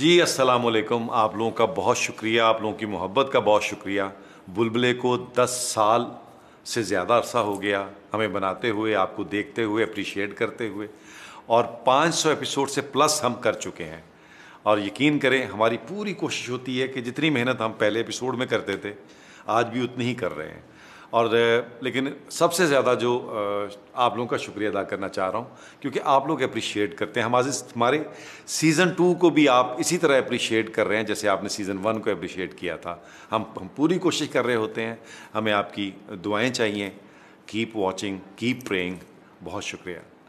जी अस्सलाम वालेकुम आप लोगों का बहुत शुक्रिया आप लोगों की मोहब्बत का बहुत शुक्रिया बुलबुले को 10 साल से ज़्यादा अरसा हो गया हमें बनाते हुए आपको देखते हुए अप्रिशिएट करते हुए और 500 एपिसोड से प्लस हम कर चुके हैं और यकीन करें हमारी पूरी कोशिश होती है कि जितनी मेहनत हम पहले एपिसोड में करते थे आज भी उतनी ही कर रहे हैं और लेकिन सबसे ज़्यादा जो आप लोगों का शुक्रिया अदा करना चाह रहा हूँ क्योंकि आप लोग अप्रिशिएट करते हैं हमारे हमारे सीज़न टू को भी आप इसी तरह अप्रिशिएट कर रहे हैं जैसे आपने सीज़न वन को अप्रिशिएट किया था हम हम पूरी कोशिश कर रहे होते हैं हमें आपकी दुआएँ चाहिए कीप वॉचिंग कीप प्रेइंग बहुत शुक्रिया